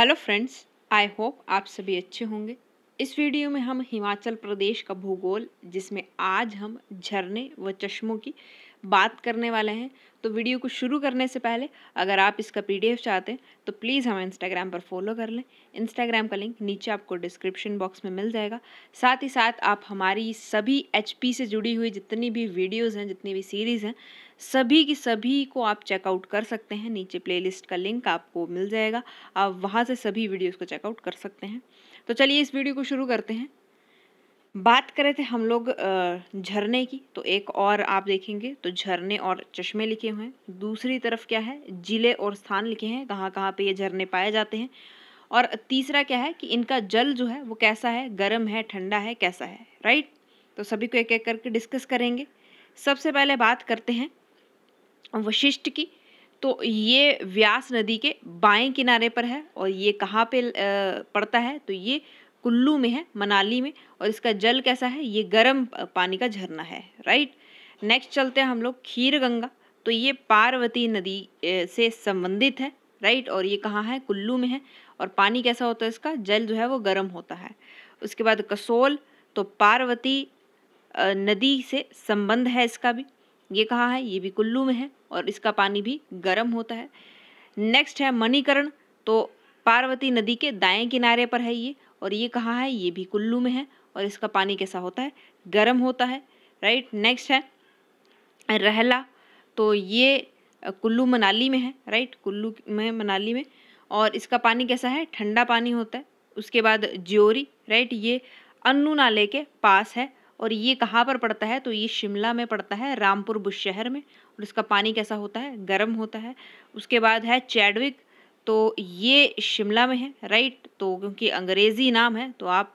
hello friends I hope आप सभी अच्छे होंगे इस वीडियो में हम हिमाचल प्रदेश का भूगोल जिसमें आज हम झरने व चश्मों की बात करने वाले हैं तो वीडियो को शुरू करने से पहले अगर आप इसका पीडीएफ चाहते हैं तो प्लीज़ हमें इंस्टाग्राम पर फॉलो कर लें इंस्टाग्राम का लिंक नीचे आपको डिस्क्रिप्शन बॉक्स में मिल जाएगा साथ ही साथ आप हमारी सभी एच से जुड़ी हुई जितनी भी वीडियोज़ हैं जितनी भी सीरीज़ हैं सभी की सभी को आप चेकआउट कर सकते हैं नीचे प्लेलिस्ट का लिंक आपको मिल जाएगा आप वहाँ से सभी वीडियोज़ को चेकआउट कर सकते हैं तो चलिए इस वीडियो को शुरू करते हैं बात कर रहे थे हम लोग झरने की तो एक और आप देखेंगे तो झरने और चश्मे लिखे हुए हैं दूसरी तरफ क्या है ज़िले और स्थान लिखे हैं कहाँ कहाँ पे ये झरने पाए जाते हैं और तीसरा क्या है कि इनका जल जो है वो कैसा है गर्म है ठंडा है कैसा है राइट तो सभी को एक एक करके डिस्कस करेंगे सबसे पहले बात करते हैं वशिष्ठ की तो ये व्यास नदी के बाएं किनारे पर है और ये कहाँ पे पड़ता है तो ये कुल्लू में है मनाली में और इसका जल कैसा है ये गर्म पानी का झरना है राइट नेक्स्ट चलते हैं हम लोग खीर गंगा तो ये पार्वती नदी से संबंधित है राइट और ये कहाँ है कुल्लू में है और पानी कैसा होता है इसका जल जो है वो गर्म होता है उसके बाद कसोल तो पार्वती नदी से संबंध है इसका भी ये कहाँ है ये भी कुल्लू में है और इसका पानी भी गर्म होता है नेक्स्ट है मणिकरण तो पार्वती नदी के दाएं किनारे पर है ये और ये कहाँ है ये भी कुल्लू में है और इसका पानी कैसा होता है गर्म होता है राइट नेक्स्ट है रहला तो ये कुल्लू मनाली में है राइट कुल्लू में मनाली में और इसका पानी कैसा है ठंडा पानी होता है उसके बाद ज्योरी राइट ये अन्नू नाले के पास है और ये कहाँ पर पड़ता है तो ये शिमला में पड़ता है रामपुर बुश शहर में और इसका पानी कैसा होता है गर्म होता है उसके बाद है चैडविक तो ये शिमला में है राइट तो क्योंकि अंग्रेज़ी नाम है तो आप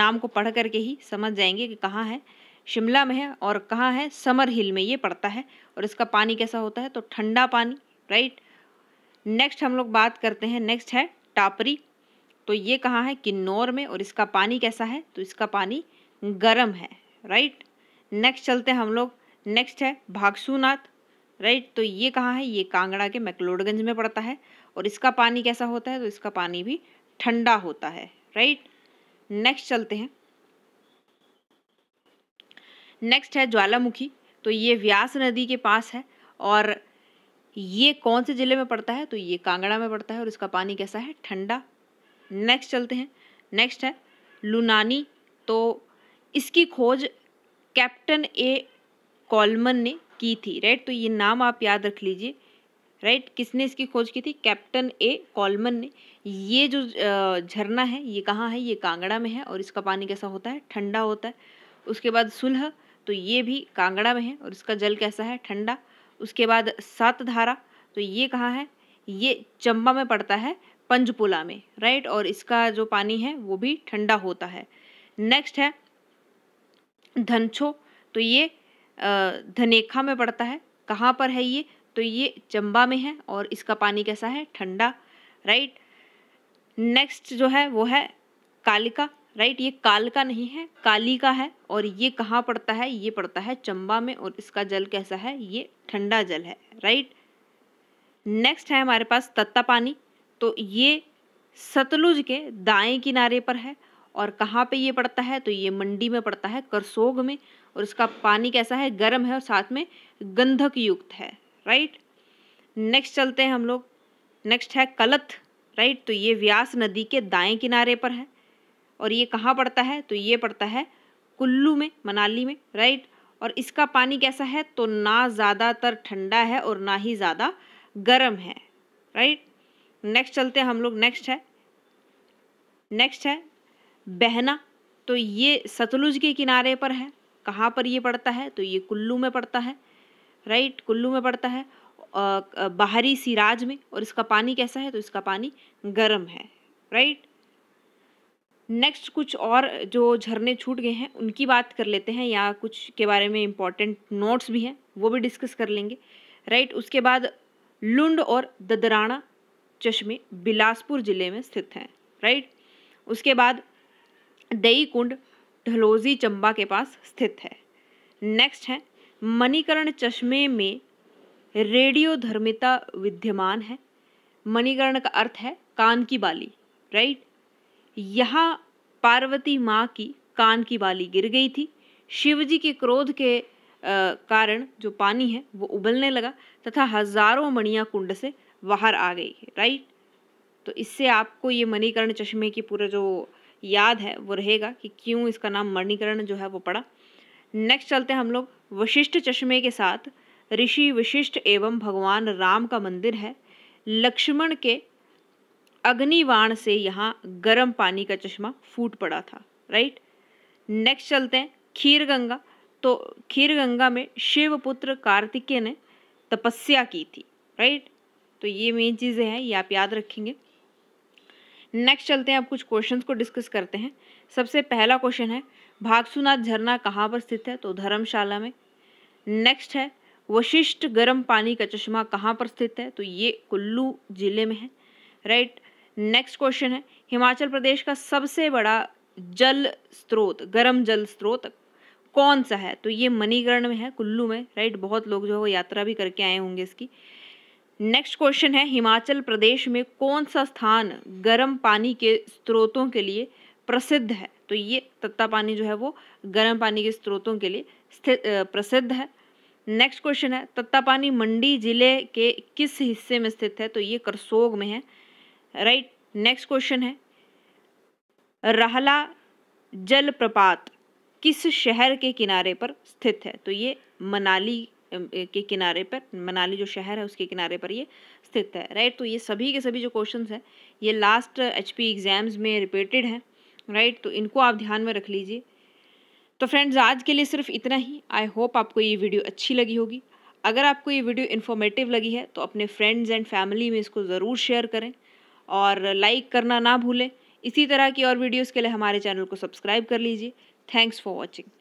नाम को पढ़ करके ही समझ जाएंगे कि कहाँ है शिमला में है और कहाँ है समर हिल में ये पड़ता है और इसका पानी कैसा होता है तो ठंडा पानी राइट नेक्स्ट हम लोग बात करते हैं नेक्स्ट है टापरी तो ये कहाँ है किन्नौर में और इसका पानी कैसा है तो इसका पानी गर्म है राइट नेक्स्ट चलते हैं हम लोग नेक्स्ट है भागसूनाथ राइट तो ये कहाँ है ये कांगड़ा के मैकलोडगंज में पड़ता है और इसका पानी कैसा होता है तो इसका पानी भी ठंडा होता है राइट नेक्स्ट चलते हैं नेक्स्ट है ज्वालामुखी तो ये व्यास नदी के पास है और ये कौन से ज़िले में पड़ता है तो ये कांगड़ा में पड़ता है और इसका पानी कैसा है ठंडा नेक्स्ट चलते हैं नेक्स्ट है लुनानी तो इसकी खोज कैप्टन ए कॉलमन ने की थी राइट तो ये नाम आप याद रख लीजिए राइट किसने इसकी खोज की थी कैप्टन ए कॉलमन ने ये जो झरना है ये कहाँ है ये कांगड़ा में है और इसका पानी कैसा होता है ठंडा होता है उसके बाद सुलह तो ये भी कांगड़ा में है और इसका जल कैसा है ठंडा उसके बाद सात धारा तो ये कहाँ है ये चंबा में पड़ता है पंजपुला में राइट और इसका जो पानी है वो भी ठंडा होता है नेक्स्ट है धनछो तो ये धनेखा में पड़ता है कहाँ पर है ये तो ये चंबा में है और इसका पानी कैसा है ठंडा राइट नेक्स्ट जो है वो है कालिका राइट ये कालका नहीं है काली का है और ये कहाँ पड़ता है ये पड़ता है चंबा में और इसका जल कैसा है ये ठंडा जल है राइट नेक्स्ट है हमारे पास तत्ता पानी तो ये सतलुज के दाएं किनारे पर है और कहाँ पे ये पड़ता है तो ये मंडी में पड़ता है करसोग में और इसका पानी कैसा है गर्म है और साथ में गंधक युक्त है राइट नेक्स्ट चलते हैं हम लोग नेक्स्ट है कलत राइट तो ये व्यास नदी के दाएं किनारे पर है और ये कहाँ पड़ता है तो ये पड़ता है कुल्लू में मनाली में राइट और इसका पानी कैसा है तो ना ज़्यादातर ठंडा है और ना ही ज़्यादा गर्म है राइट नेक्स्ट चलते हैं हम लोग नेक्स्ट है नेक्स्ट है बहना तो ये सतलुज के किनारे पर है कहाँ पर ये पड़ता है तो ये कुल्लू में पड़ता है राइट कुल्लू में पड़ता है बाहरी सिराज में और इसका पानी कैसा है तो इसका पानी गर्म है राइट नेक्स्ट कुछ और जो झरने छूट गए हैं उनकी बात कर लेते हैं या कुछ के बारे में इम्पॉर्टेंट नोट्स भी हैं वो भी डिस्कस कर लेंगे राइट उसके बाद लुंड और ददराणा चश्मे बिलासपुर ज़िले में स्थित हैं राइट उसके बाद दई कुंड ढलोजी चंबा के पास स्थित है नेक्स्ट है मणिकरण चश्मे में रेडियो धर्मिता विद्यमान है मणिकरण का अर्थ है कान की बाली राइट यहाँ पार्वती माँ की कान की बाली गिर गई थी शिवजी के क्रोध के कारण जो पानी है वो उबलने लगा तथा हजारों मणियाँ कुंड से बाहर आ गई है राइट तो इससे आपको ये मणिकर्ण चश्मे की पूरा जो याद है वो रहेगा कि क्यों इसका नाम मरणीकरण जो है वो पड़ा नेक्स्ट चलते हैं हम लोग वशिष्ठ चश्मे के साथ ऋषि वशिष्ठ एवं भगवान राम का मंदिर है लक्ष्मण के अग्निवाण से यहाँ गर्म पानी का चश्मा फूट पड़ा था राइट नेक्स्ट चलते हैं खीर गंगा तो खीर गंगा में शिवपुत्र कार्तिकेय ने तपस्या की थी राइट तो ये मेन चीज़ें हैं ये आप याद रखेंगे नेक्स्ट चलते हैं अब कुछ क्वेश्चंस को डिस्कस करते हैं सबसे पहला क्वेश्चन है भागसुनाथ झरना कहाँ पर स्थित है तो धर्मशाला में नेक्स्ट है वशिष्ठ गर्म पानी का चश्मा कहाँ पर स्थित है तो ये कुल्लू जिले में है राइट नेक्स्ट क्वेश्चन है हिमाचल प्रदेश का सबसे बड़ा जल स्रोत गर्म जल स्रोत कौन सा है तो ये मणिकर्ण में है कुल्लू में राइट बहुत लोग जो है वो यात्रा भी करके आए होंगे इसकी नेक्स्ट क्वेश्चन है हिमाचल प्रदेश में कौन सा स्थान गर्म पानी के स्रोतों के लिए प्रसिद्ध है तो ये तत्ता पानी जो है वो गर्म पानी के स्रोतों के लिए प्रसिद्ध है नेक्स्ट क्वेश्चन है तत्ता पानी मंडी जिले के किस हिस्से में स्थित है तो ये करसोग में है राइट नेक्स्ट क्वेश्चन है रहला जलप्रपात किस शहर के किनारे पर स्थित है तो ये मनाली के किनारे पर मनाली जो शहर है उसके किनारे पर ये स्थित है राइट तो ये सभी के सभी जो क्वेश्चन हैं ये लास्ट एच एग्ज़ाम्स में रिपीटेड हैं राइट तो इनको आप ध्यान में रख लीजिए तो फ्रेंड्स आज के लिए सिर्फ इतना ही आई होप आपको ये वीडियो अच्छी लगी होगी अगर आपको ये वीडियो इन्फॉर्मेटिव लगी है तो अपने फ्रेंड्स एंड फैमिली में इसको ज़रूर शेयर करें और लाइक करना ना भूलें इसी तरह की और वीडियोज़ के लिए हमारे चैनल को सब्सक्राइब कर लीजिए थैंक्स फॉर वॉचिंग